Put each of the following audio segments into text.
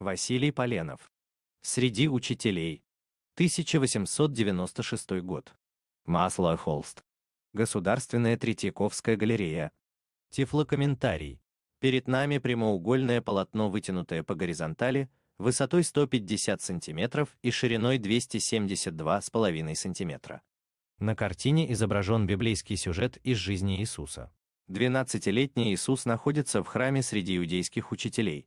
Василий Поленов. Среди учителей. 1896 год. Масло Холст. Государственная Третьяковская галерея. Тифлокомментарий. Перед нами прямоугольное полотно, вытянутое по горизонтали, высотой 150 см и шириной 272,5 см. На картине изображен библейский сюжет из жизни Иисуса. 12-летний Иисус находится в храме среди иудейских учителей,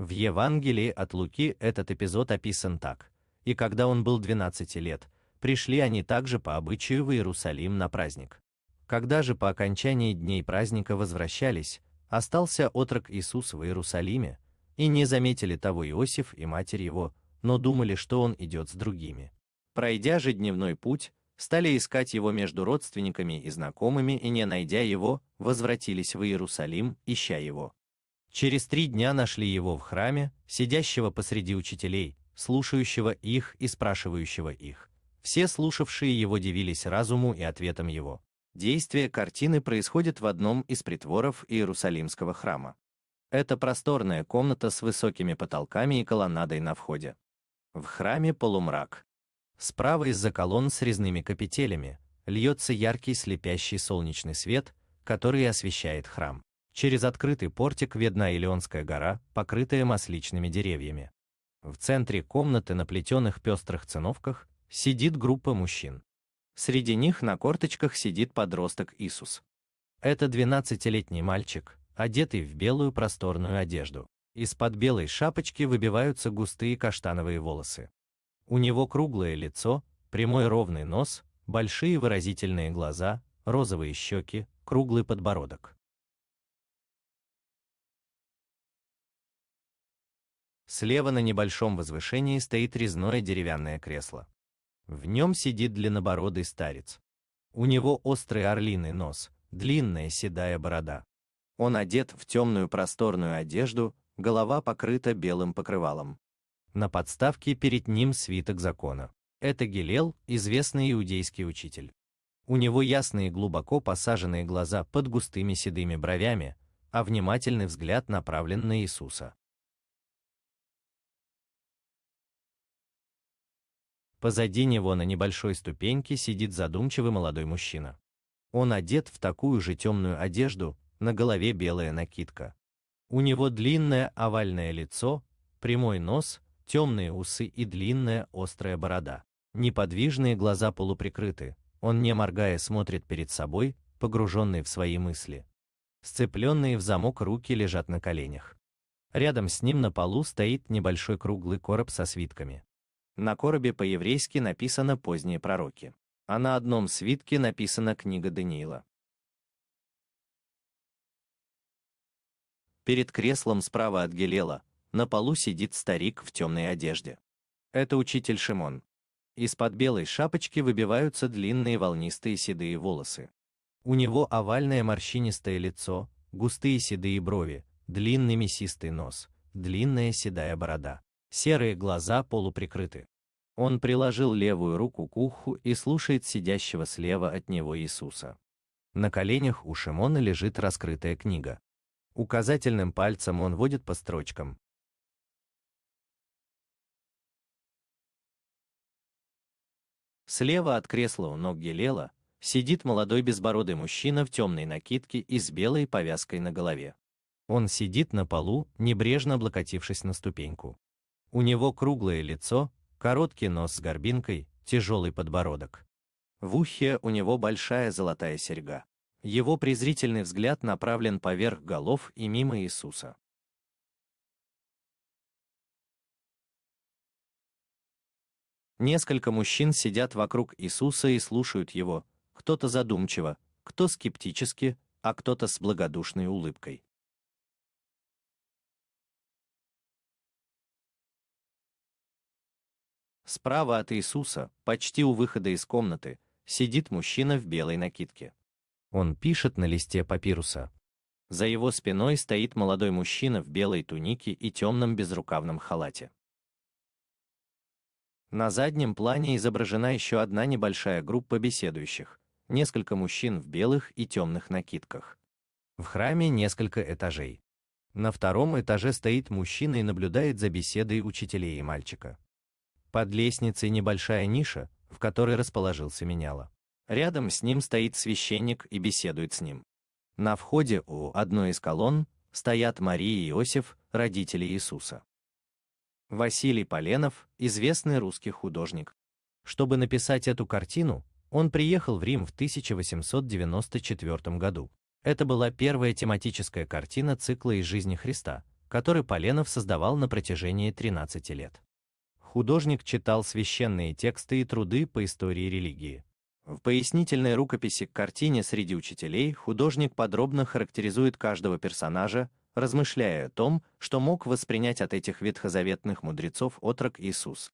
в Евангелии от Луки этот эпизод описан так. «И когда он был 12 лет, пришли они также по обычаю в Иерусалим на праздник. Когда же по окончании дней праздника возвращались, остался отрок Иисус в Иерусалиме, и не заметили того Иосиф и матерь его, но думали, что он идет с другими. Пройдя же дневной путь, стали искать его между родственниками и знакомыми, и не найдя его, возвратились в Иерусалим, ища его. Через три дня нашли его в храме, сидящего посреди учителей, слушающего их и спрашивающего их. Все слушавшие его дивились разуму и ответам его. Действие картины происходит в одном из притворов Иерусалимского храма. Это просторная комната с высокими потолками и колоннадой на входе. В храме полумрак. Справа из-за колонн с резными капителями льется яркий слепящий солнечный свет, который освещает храм. Через открытый портик видна Илионская гора, покрытая масличными деревьями. В центре комнаты на плетеных пестрых циновках сидит группа мужчин. Среди них на корточках сидит подросток Иисус. Это 12-летний мальчик, одетый в белую просторную одежду. Из-под белой шапочки выбиваются густые каштановые волосы. У него круглое лицо, прямой ровный нос, большие выразительные глаза, розовые щеки, круглый подбородок. Слева на небольшом возвышении стоит резное деревянное кресло. В нем сидит длиннобородый старец. У него острый орлиный нос, длинная седая борода. Он одет в темную просторную одежду, голова покрыта белым покрывалом. На подставке перед ним свиток закона. Это Гилел, известный иудейский учитель. У него ясные глубоко посаженные глаза под густыми седыми бровями, а внимательный взгляд направлен на Иисуса. Позади него на небольшой ступеньке сидит задумчивый молодой мужчина. Он одет в такую же темную одежду, на голове белая накидка. У него длинное овальное лицо, прямой нос, темные усы и длинная острая борода. Неподвижные глаза полуприкрыты, он не моргая смотрит перед собой, погруженный в свои мысли. Сцепленные в замок руки лежат на коленях. Рядом с ним на полу стоит небольшой круглый короб со свитками. На коробе по-еврейски написано «Поздние пророки», а на одном свитке написана книга Даниила. Перед креслом справа от Гелела на полу сидит старик в темной одежде. Это учитель Шимон. Из-под белой шапочки выбиваются длинные волнистые седые волосы. У него овальное морщинистое лицо, густые седые брови, длинный мясистый нос, длинная седая борода серые глаза полуприкрыты. Он приложил левую руку к уху и слушает сидящего слева от него Иисуса. На коленях у Шимона лежит раскрытая книга. Указательным пальцем он водит по строчкам. Слева от кресла у ног Гелела сидит молодой безбородый мужчина в темной накидке и с белой повязкой на голове. Он сидит на полу, небрежно облокотившись на ступеньку. У него круглое лицо, короткий нос с горбинкой, тяжелый подбородок. В ухе у него большая золотая серьга. Его презрительный взгляд направлен поверх голов и мимо Иисуса. Несколько мужчин сидят вокруг Иисуса и слушают его, кто-то задумчиво, кто скептически, а кто-то с благодушной улыбкой. Справа от Иисуса, почти у выхода из комнаты, сидит мужчина в белой накидке. Он пишет на листе папируса. За его спиной стоит молодой мужчина в белой тунике и темном безрукавном халате. На заднем плане изображена еще одна небольшая группа беседующих, несколько мужчин в белых и темных накидках. В храме несколько этажей. На втором этаже стоит мужчина и наблюдает за беседой учителей и мальчика. Под лестницей небольшая ниша, в которой расположился меняло. Рядом с ним стоит священник и беседует с ним. На входе у одной из колонн стоят Мария и Иосиф, родители Иисуса. Василий Поленов, известный русский художник. Чтобы написать эту картину, он приехал в Рим в 1894 году. Это была первая тематическая картина цикла из жизни Христа, который Поленов создавал на протяжении 13 лет художник читал священные тексты и труды по истории религии. В пояснительной рукописи к картине «Среди учителей» художник подробно характеризует каждого персонажа, размышляя о том, что мог воспринять от этих ветхозаветных мудрецов отрок Иисус.